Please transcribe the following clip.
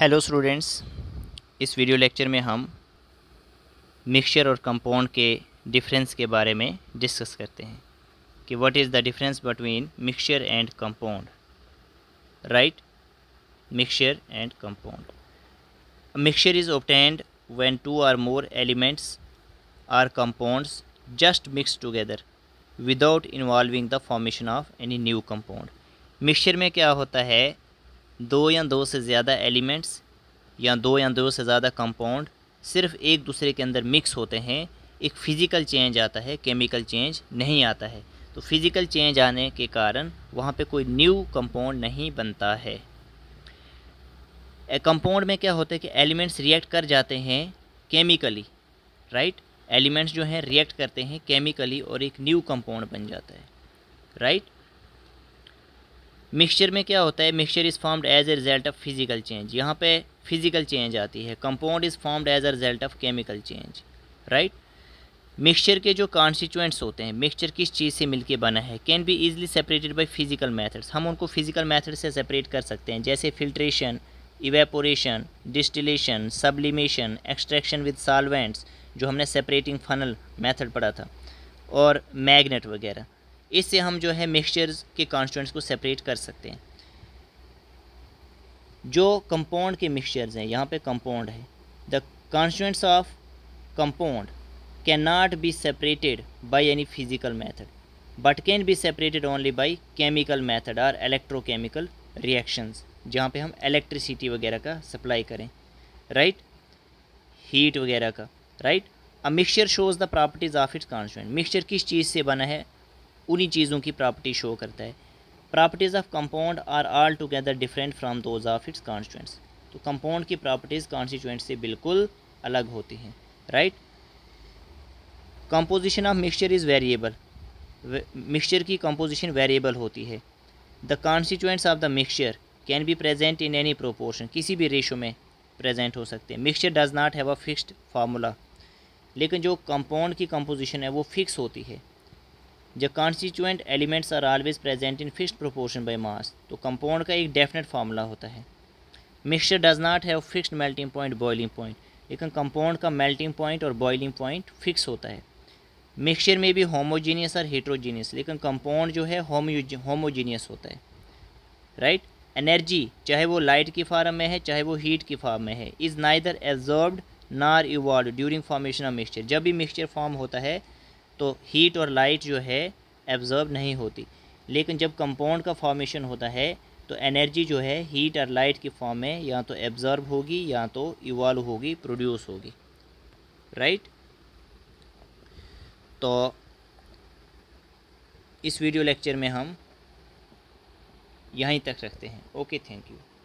Hello students इस video lecture में हम मिक्सचर और कंपाउंड के डिफरेंस के बारे में डिस्कस करते हैं कि what is the difference between mixture and compound right mixture and compound mixture is obtained when two or more elements or compounds just mix together without involving the formation of any new compound mixture में क्या होता है दो या दो से ज़्यादा elements या दो या दो से ज़्यादा कंपाउंड सिर्फ एक दूसरे के अंदर मिक्स होते हैं एक फ़िज़िकल चेंज आता है केमिकल चेंज नहीं आता है तो फिज़िकल चेंज आने के कारण वहाँ पे कोई न्यू कंपाउंड नहीं बनता है कंपाउंड में क्या होता है कि एलिमेंट्स रिएक्ट कर जाते हैं केमिकली राइट एलिमेंट्स जो हैं रिएक्ट करते हैं केमिकली और एक न्यू कंपाउंड बन जाता है राइट मिक्सचर में क्या होता है mixture is formed as a result of physical change यहाँ पे फिजिकल चेंज आती है compound is formed as a result of chemical change right mixture के जो कॉन्स्टिट्यूएंट्स होते हैं मिक्सचर किस चीज़ से मिलके बना है can be easily separated by physical methods हम उनको फिजिकल मैथड से सेपरेट कर सकते हैं जैसे filtration evaporation distillation sublimation extraction with solvents जो हमने सेपरेटिंग फनल मेथड पढ़ा था और मैग्नेट वगैरह इससे हम जो है मिक्सचर्स के कॉन्स्टेंट्स को सेपरेट कर सकते हैं जो कंपाउंड के मिक्सचर्स हैं यहाँ पे कंपाउंड है the constants of compound can not be separated by any physical method but can be separated only by chemical method और इलेक्ट्रोकेमिकल रिएक्शंस जहाँ पे हम इलेक्ट्रिसिटी वगैरह का सप्लाई करें राइट हीट वगैरह का right a mixture shows the properties of its constant mixture किस चीज़ से बना है उन्हीं चीज़ों की प्रॉपर्टी शो करता है properties of compound are all together different from those of its constituents तो कंपाउंड की प्रॉपर्टीज़ कॉन्स्टिट्यूंट से बिल्कुल अलग होती हैं right composition of mixture is variable mixture की कंपोजिशन वेरिएबल होती है the constituents of the mixture can be present in any proportion किसी भी रेशो में प्रेजेंट हो सकते हैं mixture does not have a fixed formula लेकिन जो कंपाउंड की कंपोजिशन है वो फिक्स होती है the constituent elements are always present in fix proportion by mass तो कंपाउंड का एक डेफिनेट फार्मूला होता है mixture does not have fixed melting point boiling point लेकिन कंपाउंड का मेल्टिंग पॉइंट और बॉइलिंग पॉइंट फिक्स होता है मिक्सचर में भी होमोजीनियस और हेट्रोजीनियस लेकिन कंपाउंड जो है होमोजीनियस होता है राइट right? एनर्जी चाहे वो लाइट की फार्म में है चाहे वो हीट की फार्म में है is neither absorbed nor evolve during formation of mixture जब भी मिक्सचर फॉर्म होता है तो हीट और लाइट जो है एब्ज़र्व नहीं होती लेकिन जब कंपाउंड का फॉर्मेशन होता है तो एनर्जी जो है हीट और लाइट की फॉर्म में या तो एब्ज़र्व होगी या तो इवॉल्व होगी प्रोड्यूस होगी राइट तो इस वीडियो लेक्चर में हम यहीं तक रखते हैं ओके थैंक यू